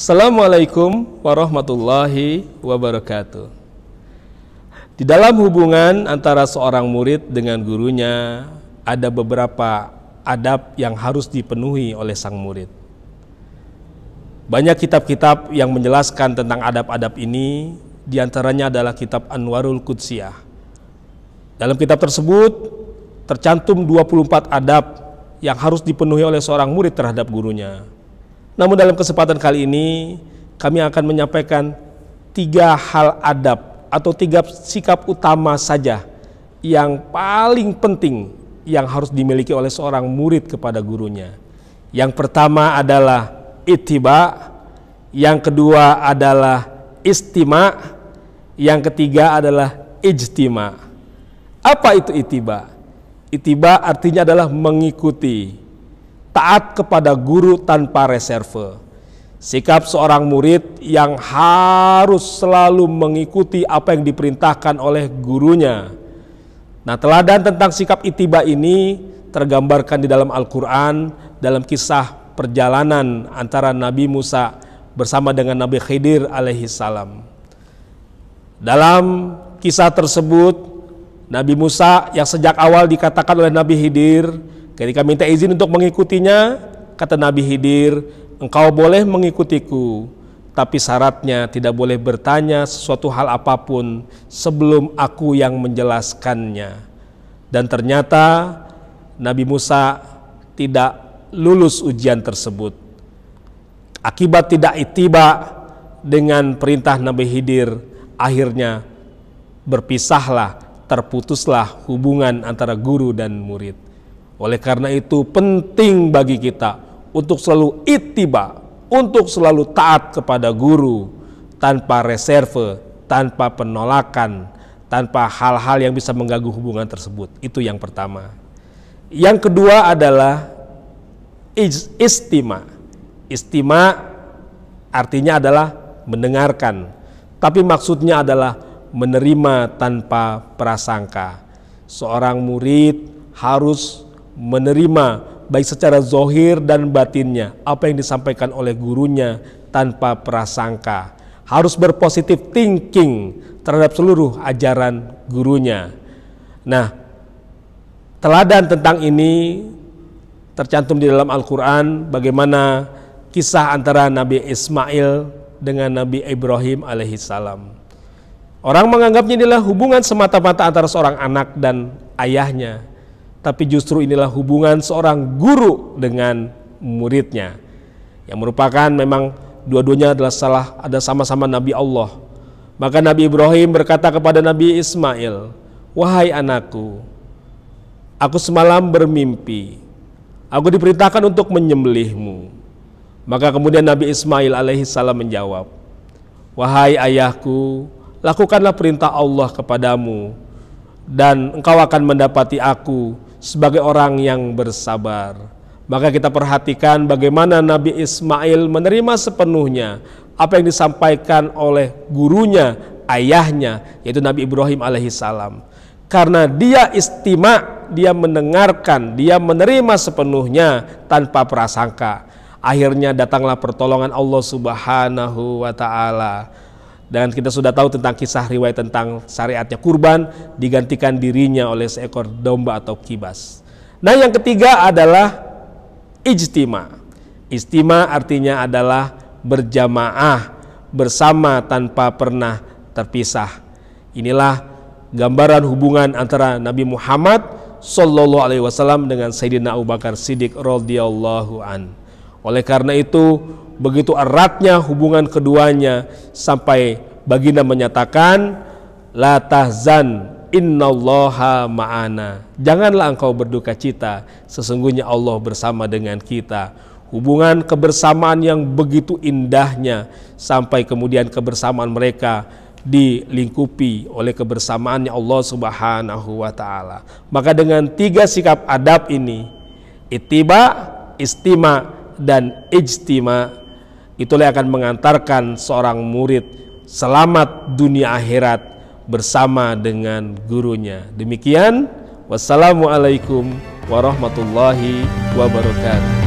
Assalamualaikum warahmatullahi wabarakatuh. Di dalam hubungan antara seorang murid dengan gurunya, ada beberapa adab yang harus dipenuhi oleh sang murid. Banyak kitab-kitab yang menjelaskan tentang adab-adab ini, diantaranya adalah kitab Anwarul Qudsiyah. Dalam kitab tersebut, tercantum 24 adab yang harus dipenuhi oleh seorang murid terhadap gurunya namun dalam kesempatan kali ini kami akan menyampaikan tiga hal adab atau tiga sikap utama saja yang paling penting yang harus dimiliki oleh seorang murid kepada gurunya. Yang pertama adalah itiba, yang kedua adalah istima, yang ketiga adalah ijtima. Apa itu itiba? Itiba artinya adalah mengikuti taat kepada guru tanpa reserve. Sikap seorang murid yang harus selalu mengikuti apa yang diperintahkan oleh gurunya. Nah, teladan tentang sikap itiba ini tergambarkan di dalam Al-Qur'an dalam kisah perjalanan antara Nabi Musa bersama dengan Nabi Khidir alaihi salam. Dalam kisah tersebut, Nabi Musa yang sejak awal dikatakan oleh Nabi Khidir Ketika minta izin untuk mengikutinya, kata Nabi hidir, engkau boleh mengikutiku, tapi syaratnya tidak boleh bertanya sesuatu hal apapun sebelum aku yang menjelaskannya. Dan ternyata Nabi Musa tidak lulus ujian tersebut. Akibat tidak itiba dengan perintah Nabi hidir. akhirnya berpisahlah, terputuslah hubungan antara guru dan murid. Oleh karena itu penting bagi kita untuk selalu itiba, untuk selalu taat kepada guru tanpa reserve, tanpa penolakan, tanpa hal-hal yang bisa mengganggu hubungan tersebut. Itu yang pertama. Yang kedua adalah istima. Istima artinya adalah mendengarkan, tapi maksudnya adalah menerima tanpa prasangka. Seorang murid harus menerima baik secara zohir dan batinnya apa yang disampaikan oleh gurunya tanpa prasangka. Harus berpositif thinking terhadap seluruh ajaran gurunya. Nah, teladan tentang ini tercantum di dalam Al-Quran bagaimana kisah antara Nabi Ismail dengan Nabi Ibrahim alaihissalam. Orang menganggapnya adalah hubungan semata-mata antara seorang anak dan ayahnya tapi justru inilah hubungan seorang guru dengan muridnya yang merupakan memang dua-duanya adalah salah ada sama-sama Nabi Allah maka Nabi Ibrahim berkata kepada Nabi Ismail wahai anakku aku semalam bermimpi aku diperintahkan untuk menyembelihmu maka kemudian Nabi Ismail alaihi salam menjawab wahai ayahku lakukanlah perintah Allah kepadamu dan engkau akan mendapati aku sebagai orang yang bersabar. Maka kita perhatikan bagaimana Nabi Ismail menerima sepenuhnya apa yang disampaikan oleh gurunya, ayahnya, yaitu Nabi Ibrahim alaihissalam. Karena dia istima, dia mendengarkan, dia menerima sepenuhnya tanpa prasangka. Akhirnya datanglah pertolongan Allah Subhanahu wa taala dan kita sudah tahu tentang kisah riwayat tentang syariatnya kurban digantikan dirinya oleh seekor domba atau kibas. Nah yang ketiga adalah ijtima. Ijtima artinya adalah berjamaah bersama tanpa pernah terpisah. Inilah gambaran hubungan antara Nabi Muhammad Sallallahu Alaihi Wasallam dengan Sayyidina Abu Bakar Siddiq radhiyallahu an. Oleh karena itu begitu eratnya hubungan keduanya sampai baginda menyatakan la tahzan innallaha ma'ana janganlah engkau berduka cita sesungguhnya Allah bersama dengan kita hubungan kebersamaan yang begitu indahnya sampai kemudian kebersamaan mereka dilingkupi oleh kebersamaannya Allah Subhanahu wa taala. Maka dengan tiga sikap adab ini, ittiba, istima dan ijtima itulah yang akan mengantarkan seorang murid selamat dunia akhirat bersama dengan gurunya. Demikian, wassalamualaikum warahmatullahi wabarakatuh.